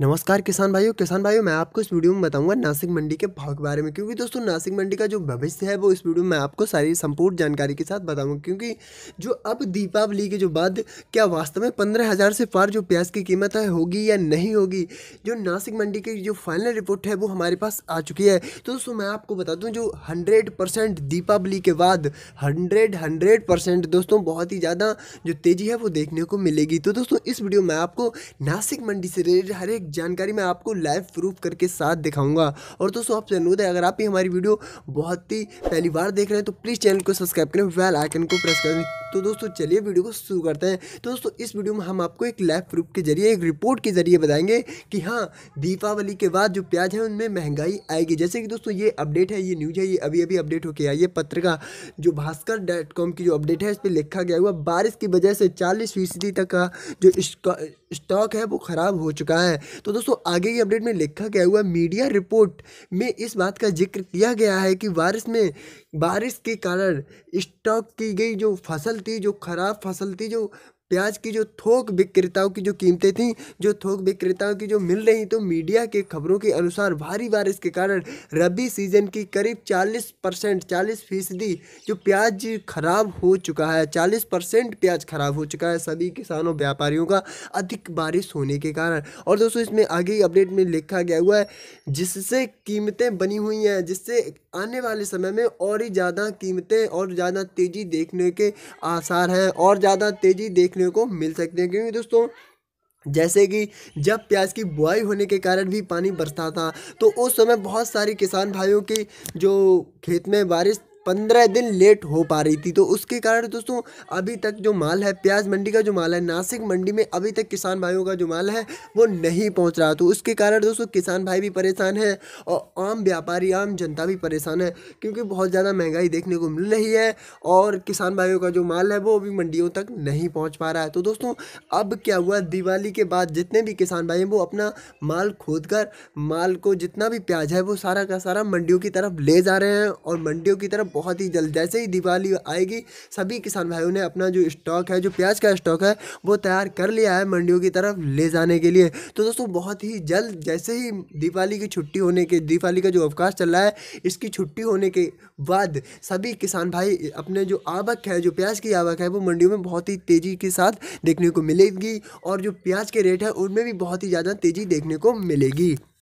नमस्कार किसान भाइयों किसान भाइयों मैं आपको इस वीडियो में बताऊंगा नासिक मंडी के भाव के बारे में क्योंकि दोस्तों नासिक मंडी का जो भविष्य है वो इस वीडियो में आपको सारी संपूर्ण जानकारी के साथ बताऊंगा क्योंकि जो अब दीपावली के जो बाद क्या वास्तव में पंद्रह हज़ार से पार जो प्याज की कीमत है होगी या नहीं होगी जो नासिक मंडी की जो फाइनल रिपोर्ट है वो हमारे पास आ चुकी है तो दोस्तों मैं आपको बता दूँ जो हंड्रेड दीपावली के बाद हंड्रेड हंड्रेड दोस्तों बहुत ही ज़्यादा जो तेज़ी है वो देखने को मिलेगी तो दोस्तों इस वीडियो में आपको नासिक मंडी से रिलेटेड हर एक जानकारी मैं आपको लाइव प्रूफ करके साथ दिखाऊंगा और दोस्तों आपसे अनुरोध है अगर आप ही हमारी वीडियो बहुत ही पहली बार देख रहे हैं तो प्लीज़ चैनल को सब्सक्राइब करें वेल आइकन को प्रेस करें तो दोस्तों चलिए वीडियो को शुरू करते हैं तो दोस्तों इस वीडियो में हम आपको एक लैब प्रूफ के जरिए एक रिपोर्ट के जरिए बताएंगे कि हाँ दीपावली के बाद जो प्याज है उनमें महंगाई आएगी जैसे कि दोस्तों ये अपडेट है ये न्यूज़ है ये अभी अभी अपडेट होकर आई है पत्र का जो भास्कर डॉट कॉम की जो अपडेट है इस पर लिखा गया हुआ बारिश की वजह से चालीस फीसदी तक का जो स्टॉक है वो ख़राब हो चुका है तो दोस्तों आगे की अपडेट में लिखा गया हुआ मीडिया रिपोर्ट में इस बात का जिक्र किया गया है कि बारिश में बारिश के कारण स्टॉक की गई जो फसल फसल थी जो ख़राब फसल थी जो प्याज की जो थोक विक्रेताओं की जो कीमतें थीं जो थोक विक्रेताओं की जो मिल रही तो मीडिया के खबरों के अनुसार भारी बारिश के कारण रबी सीजन की करीब 40 परसेंट चालीस फीसदी जो प्याज खराब हो चुका है 40 परसेंट प्याज खराब हो चुका है सभी किसानों व्यापारियों का अधिक बारिश होने के कारण और दोस्तों इसमें आगे अपडेट में लिखा गया हुआ है जिससे कीमतें बनी हुई हैं जिससे आने वाले समय में और ही ज़्यादा कीमतें और ज़्यादा तेज़ी देखने के आसार हैं और ज़्यादा तेज़ी देखने को मिल सकते हैं क्योंकि दोस्तों जैसे कि जब प्याज की बुआई होने के कारण भी पानी बरसता था तो उस समय बहुत सारे किसान भाइयों की जो खेत में बारिश पंद्रह दिन लेट हो पा रही थी तो उसके कारण दोस्तों अभी तक जो माल है प्याज मंडी का जो माल है नासिक मंडी में अभी तक किसान भाइयों का जो माल है वो नहीं पहुँच रहा तो उसके कारण दोस्तों किसान भाई भी परेशान है और आम व्यापारी आम जनता भी परेशान है क्योंकि बहुत ज़्यादा महंगाई देखने को मिल रही है और किसान भाइयों का जो माल है वो अभी मंडियों तक नहीं पहुँच पा रहा है तो दोस्तों अब क्या हुआ दिवाली के बाद जितने भी किसान भाई हैं वो अपना माल खोद कर माल को जितना भी प्याज है वो सारा का सारा मंडियों की तरफ ले जा रहे हैं और मंडियों की तरफ बहुत ही जल्द जैसे ही दिवाली आएगी सभी किसान भाइयों ने अपना जो स्टॉक है जो प्याज का स्टॉक है वो तैयार कर लिया है मंडियों की तरफ ले जाने के लिए तो दोस्तों बहुत ही जल्द जैसे ही दिवाली की छुट्टी होने के दिवाली का जो अवकाश चल रहा है इसकी छुट्टी होने के बाद सभी किसान भाई अपने जो आवक है जो प्याज की आवक है वो मंडियों में बहुत ही तेज़ी के साथ देखने को मिलेगी और जो प्याज के रेट है उनमें भी बहुत ही ज़्यादा तेज़ी देखने को मिलेगी